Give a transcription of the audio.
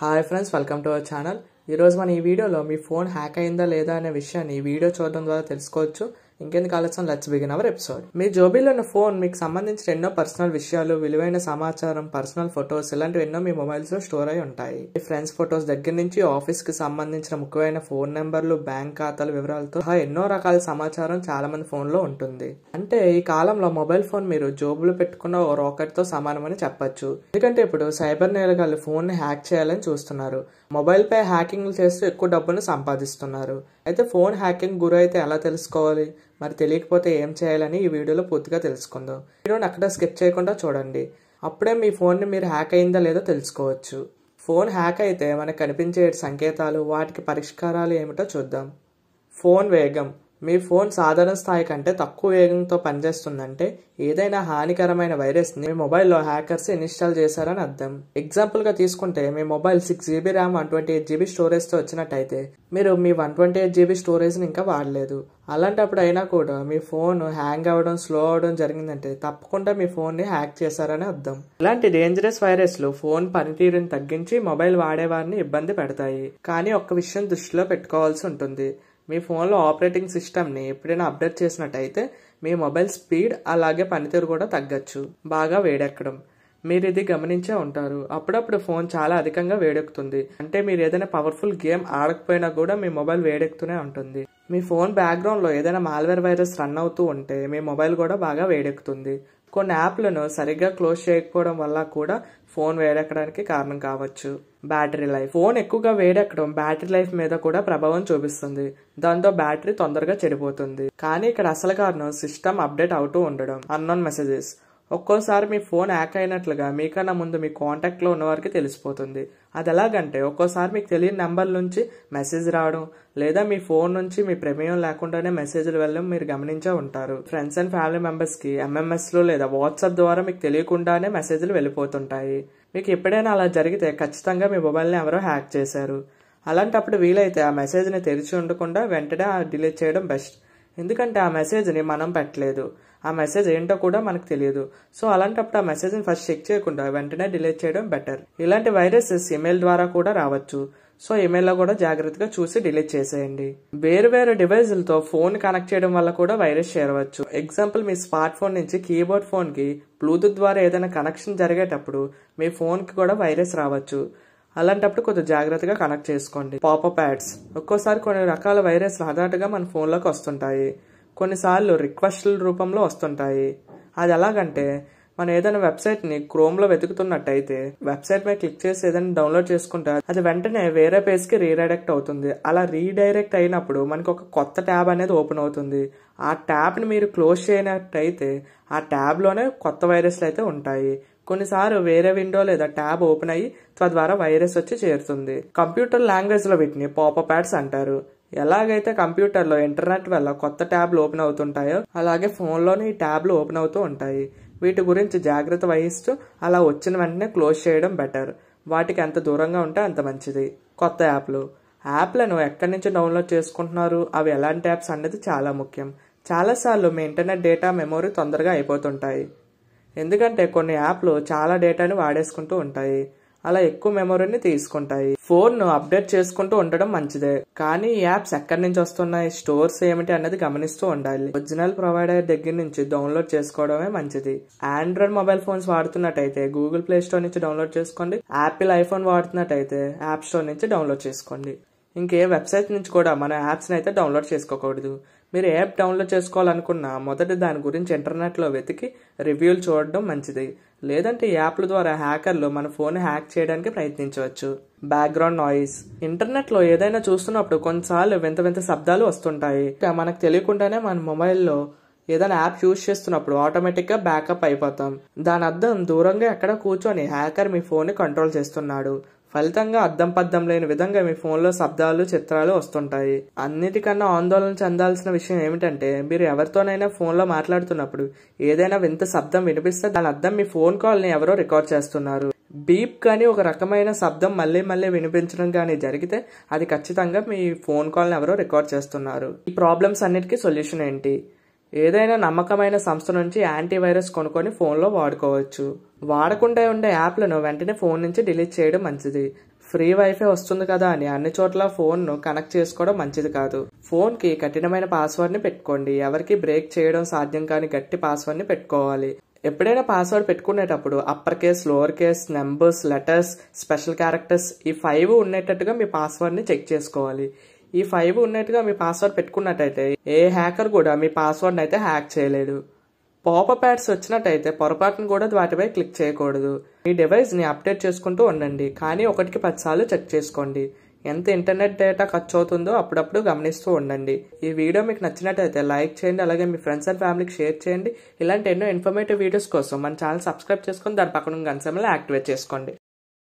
hi friends welcome to our channel ఈరోజు మనం ఈ వీడియోలో మీ ఫోన్ హ్యాక్ అయిందా లేదా అనే విషయాన్ని ఈ వీడియో చూడడం ద్వారా తెలుసుకోవచ్చు ఇంకెందుకు ఆలోచన లెట్స్ బిగిన్ అవర్ ఎపిసోడ్ మీ జోబీలో ఉన్న ఫోన్ మీకు సంబంధించిన ఎన్నో పర్సనల్ విషయాలు విలువైన సమాచారం పర్సనల్ ఫొటోస్ ఇలాంటివి ఎన్నో మీ మొబైల్స్ లో స్టోర్ అయి ఉంటాయి మీ ఫ్రెండ్స్ ఫొటోస్ దగ్గర నుంచి ఆఫీస్ కి సంబంధించిన ముఖ్యమైన ఫోన్ నెంబర్లు బ్యాంక్ ఖాతాల వివరాలతో ఎన్నో రకాల సమాచారం చాలా మంది ఫోన్ లో ఉంటుంది అంటే ఈ కాలంలో మొబైల్ ఫోన్ మీరు జోబులో పెట్టుకున్న ఓ రాకెట్ తో సమానమని చెప్పచ్చు ఎందుకంటే ఇప్పుడు సైబర్ నేరగాళ్ళు ఫోన్ హ్యాక్ చేయాలని చూస్తున్నారు మొబైల్పై హ్యాకింగ్లు చేస్తూ ఎక్కువ డబ్బులు సంపాదిస్తున్నారు అయితే ఫోన్ హ్యాకింగ్ గురైతే అయితే ఎలా తెలుసుకోవాలి మరి తెలియకపోతే ఏం చేయాలని ఈ వీడియోలో పూర్తిగా తెలుసుకుందాం వీడియోని అక్కడ స్కిప్ చేయకుండా చూడండి అప్పుడే మీ ఫోన్ని మీరు హ్యాక్ అయిందా లేదో తెలుసుకోవచ్చు ఫోన్ హ్యాక్ అయితే మనకు కనిపించే సంకేతాలు వాటికి పరిష్కారాలు ఏమిటో చూద్దాం ఫోన్ వేగం మీ ఫోన్ సాధారణ స్థాయి కంటే తక్కువ వేగంతో పనిచేస్తుందంటే ఏదైనా హానికరమైన వైరస్ని మీ మొబైల్లో హ్యాకర్స్ ఇన్స్టాల్ చేశారని అర్థం ఎగ్జాంపుల్గా తీసుకుంటే మీ mobile six GB RAM one twenty eight GB స్టోరేజ్తో వచ్చినట్టయితే మీరు మీ వన్ ట్వంటీ ఎయిట్ జీబీ స్టోరేజ్ని ఇంకా వాడలేదు అలాంటప్పుడు అయినా కూడా మీ ఫోన్ హ్యాంగ్ అవ్వడం స్లో అవడం జరిగిందంటే తప్పకుండా మీ ఫోన్ని హ్యాక్ చేశారని అర్థం ఇలాంటి డేంజరస్ వైరస్లు ఫోన్ పనితీరుని తగ్గించి మొబైల్ వాడేవారిని ఇబ్బంది పెడతాయి కానీ ఒక్క విషయం దృష్టిలో పెట్టుకోవాల్సి ఉంటుంది మీ ఫోన్లో ఆపరేటింగ్ సిస్టమ్ని ఎప్పుడైనా అప్డేట్ చేసినట్టయితే మీ మొబైల్ స్పీడ్ అలాగే పనితీరు కూడా తగ్గచ్చు బాగా వేడెక్కడం మీరు ఇది గమనించే ఉంటారు అప్పుడప్పుడు ఫోన్ చాలా అధికంగా వేడెక్కుతుంది అంటే మీరు ఏదైనా పవర్ఫుల్ గేమ్ ఆడకపోయినా కూడా మీ మొబైల్ వేడెక్కుతూనే ఉంటుంది మీ ఫోన్ బ్యాక్గ్రౌండ్లో ఏదైనా మాల్వేర్ వైరస్ రన్ అవుతూ ఉంటే మీ మొబైల్ కూడా బాగా వేడెక్కుతుంది కొన్ని యాప్లను సరిగ్గా క్లోజ్ చేయకపోవడం వల్ల కూడా ఫోన్ వేడెక్కడానికి కారణం కావచ్చు బ్యాటరీ లైఫ్ ఫోన్ ఎక్కువగా వేడెక్కడం బ్యాటరీ లైఫ్ మీద కూడా ప్రభావం చూపిస్తుంది దాంతో బ్యాటరీ తొందరగా చెడిపోతుంది కానీ ఇక్కడ అసలు కారణం సిస్టమ్ అప్డేట్ అవుతూ ఉండడం అన్నోన్ మెసేజెస్ ఒక్కోసారి మీ ఫోన్ హ్యాక్ అయినట్లుగా మీకన్నా ముందు మీ కాంటాక్ట్లో ఉన్నవారికి తెలిసిపోతుంది అది ఎలాగంటే ఒక్కోసారి మీకు తెలియని నెంబర్ నుంచి మెసేజ్ రావడం లేదా మీ ఫోన్ నుంచి మీ ప్రమేయం లేకుండానే మెసేజ్లు వెళ్ళడం మీరు గమనించే ఉంటారు ఫ్రెండ్స్ అండ్ ఫ్యామిలీ మెంబర్స్కి ఎంఎంఎస్లో లేదా వాట్సాప్ ద్వారా మీకు తెలియకుండానే మెసేజ్లు వెళ్ళిపోతుంటాయి మీకు ఎప్పుడైనా అలా జరిగితే ఖచ్చితంగా మీ మొబైల్ని ఎవరో హ్యాక్ చేశారు అలాంటప్పుడు వీలైతే ఆ మెసేజ్ని తెరిచి ఉండకుండా వెంటనే డిలీట్ చేయడం బెస్ట్ ఎందుకంటే ఆ మెసేజ్ని మనం పెట్టలేదు ఆ మెసేజ్ ఏంటో కూడా మనకు తెలియదు సో అలాంటప్పుడు ఆ మెసేజ్ని ఫస్ట్ చెక్ చేయకుండా వెంటనే డిలీట్ చేయడం బెటర్ ఇలాంటి వైరసెస్ ఇమెయిల్ ద్వారా కూడా రావచ్చు సో ఇమెయిల్లో కూడా జాగ్రత్తగా చూసి డిలీట్ చేసేయండి వేరు వేరు డివైజులతో ఫోన్ కనెక్ట్ చేయడం వల్ల కూడా వైరస్ చేరవచ్చు ఎగ్జాంపుల్ మీ స్మార్ట్ ఫోన్ నుంచి కీబోర్డ్ ఫోన్కి బ్లూటూత్ ద్వారా ఏదైనా కనెక్షన్ జరిగేటప్పుడు మీ ఫోన్కి కూడా వైరస్ రావచ్చు అలాంటప్పుడు కొంచెం జాగ్రత్తగా కనెక్ట్ చేసుకోండి పాపప్ యాడ్స్ ఒక్కోసారి కొన్ని రకాల వైరస్లు హఠాత్తుగా మన ఫోన్లోకి వస్తుంటాయి కొన్నిసార్లు రిక్వెస్ట్ల రూపంలో వస్తుంటాయి అది ఎలాగంటే మనం ఏదైనా వెబ్సైట్ని క్రోమ్లో వెతుకుతున్నట్టయితే వెబ్సైట్ మీద క్లిక్ చేసి ఏదైనా డౌన్లోడ్ చేసుకుంటే అది వెంటనే వేరే పేజ్కి రీడైరెక్ట్ అవుతుంది అలా రీడైరెక్ట్ అయినప్పుడు మనకు ఒక కొత్త ట్యాబ్ అనేది ఓపెన్ అవుతుంది ఆ ట్యాబ్ని మీరు క్లోజ్ చేయనట్టయితే ఆ ట్యాబ్లోనే కొత్త వైరస్లు అయితే ఉంటాయి కొన్నిసార్లు వేరే విండో లేదా ట్యాబ్ ఓపెన్ అయ్యి తద్వారా వైరస్ వచ్చి చేరుతుంది కంప్యూటర్ లాంగ్వేజ్లో వీటిని పోప ప్యాడ్స్ అంటారు ఎలాగైతే కంప్యూటర్లో ఇంటర్నెట్ వల్ల కొత్త ట్యాబ్లు ఓపెన్ అవుతుంటాయో అలాగే లోని ఈ ట్యాబ్లు ఓపెన్ అవుతూ ఉంటాయి వీటి గురించి జాగ్రత్త వహిస్తూ అలా వచ్చిన వెంటనే క్లోజ్ చేయడం బెటర్ వాటికి ఎంత దూరంగా ఉంటే అంత మంచిది కొత్త యాప్లు యాప్లను ఎక్కడి నుంచి డౌన్లోడ్ చేసుకుంటున్నారు అవి ఎలాంటి యాప్స్ అనేది చాలా ముఖ్యం చాలాసార్లు మీ ఇంటర్నెట్ డేటా మెమోరీ తొందరగా అయిపోతుంటాయి ఎందుకంటే కొన్ని యాప్లు చాలా డేటాని వాడేసుకుంటూ ఉంటాయి అలా ఎక్కువ మెమొరీని తీసుకుంటాయి ఫోన్ను అప్డేట్ చేసుకుంటూ ఉండడం మంచిదే కానీ ఈ యాప్స్ ఎక్కడి నుంచి వస్తున్నాయి స్టోర్స్ ఏమిటి అనేది గమనిస్తూ ఉండాలి ఒరిజినల్ ప్రొవైడర్ దగ్గర నుంచి డౌన్లోడ్ చేసుకోవడమే మంచిది ఆండ్రాయిడ్ మొబైల్ ఫోన్స్ వాడుతున్నట్టయితే గూగుల్ ప్లే స్టోర్ నుంచి డౌన్లోడ్ చేసుకోండి యాపిల్ ఐఫోన్ వాడుతున్నట్టయితే యాప్ స్టోర్ నుంచి డౌన్లోడ్ చేసుకోండి ఇంకే వెబ్సైట్ నుంచి కూడా మన యాప్స్ని అయితే డౌన్లోడ్ చేసుకోకూడదు మీరు యాప్ డౌన్లోడ్ చేసుకోవాలనుకున్న మొదటి దాని గురించి ఇంటర్నెట్లో వెతికి రివ్యూలు చూడడం మంచిది లేదంటే యాప్ల ద్వారా హ్యాకర్లు మన ఫోన్ హ్యాక్ చేయడానికి ప్రయత్నించవచ్చు బ్యాక్గ్రౌండ్ నాయిస్ ఇంటర్నెట్లో ఏదైనా చూస్తున్నప్పుడు కొన్నిసార్లు వింత వింత శబ్దాలు వస్తుంటాయి మనకు తెలియకుండానే మన మొబైల్లో ఏదైనా యాప్ యూజ్ చేస్తున్నప్పుడు ఆటోమేటిక్గా బ్యాకప్ అయిపోతాం దాని అర్థం దూరంగా ఎక్కడ కూర్చొని హ్యాకర్ మీ ఫోన్ని కంట్రోల్ చేస్తున్నాడు ఫలితంగా అద్దం పద్దం లేని విధంగా మీ ఫోన్లో శబ్దాలు చిత్రాలు వస్తుంటాయి అన్నిటికన్నా ఆందోళన చెందాల్సిన విషయం ఏమిటంటే మీరు ఎవరితోనైనా ఫోన్లో మాట్లాడుతున్నప్పుడు ఏదైనా వింత శబ్దం వినిపిస్తే దాని అర్థం మీ ఫోన్ కాల్ని ఎవరో రికార్డ్ చేస్తున్నారు బీప్ కానీ ఒక రకమైన శబ్దం మళ్ళీ మళ్ళీ వినిపించడం కానీ జరిగితే అది ఖచ్చితంగా మీ ఫోన్ కాల్ని ఎవరో రికార్డ్ చేస్తున్నారు ఈ ప్రాబ్లమ్స్ అన్నిటికీ సొల్యూషన్ ఏంటి ఏదైనా నమ్మకమైన సంస్థ నుంచి యాంటీవైరస్ కొనుక్కొని ఫోన్లో వాడుకోవచ్చు వాడకుండా ఉండే యాప్లను వెంటనే ఫోన్ నుంచి డిలీట్ చేయడం మంచిది ఫ్రీ వైఫై వస్తుంది కదా అని అన్ని చోట్ల ఫోన్ను కనెక్ట్ చేసుకోవడం మంచిది కాదు ఫోన్కి కఠినమైన పాస్వర్డ్ని పెట్టుకోండి ఎవరికి బ్రేక్ చేయడం సాధ్యం కాని గట్టి పాస్వర్డ్ని పెట్టుకోవాలి ఎప్పుడైనా పాస్వర్డ్ పెట్టుకునేటప్పుడు upper case lower case numbers letters special characters ఈ ఫైవ్ ఉండేటట్టుగా మీ పాస్వర్డ్ని చెక్ చేసుకోవాలి ఈ ఫైవ్ ఉన్నట్టుగా మీ పాస్వర్డ్ పెట్టుకున్నట్టయితే ఏ హ్యాకర్ కూడా మీ పాస్వర్డ్ని అయితే హ్యాక్ చేయలేడు పోప ప్యాడ్స్ వచ్చినట్టయితే పొరపాటును కూడా వాటిపై క్లిక్ చేయకూడదు మీ డివైస్ని అప్డేట్ చేసుకుంటూ ఉండండి కానీ ఒకటికి పదిసార్లు చెక్ చేసుకోండి ఎంత ఇంటర్నెట్ డేటా ఖర్చు అవుతుందో అప్పుడప్పుడు గమనిస్తూ ఉండండి ఈ వీడియో మీకు నచ్చినట్టయితే లైక్ చేయండి అలాగే మీ ఫ్రెండ్స్ అండ్ ఫ్యామిలీకి షేర్ చేయండి ఇలాంటి ఎన్నో ఇన్ఫర్మేటివ్ వీడియోస్ కోసం మన ఛానల్ సబ్స్క్రైబ్ చేసుకొని దాని పక్కన గంట యాక్టివేట్ చేసుకోండి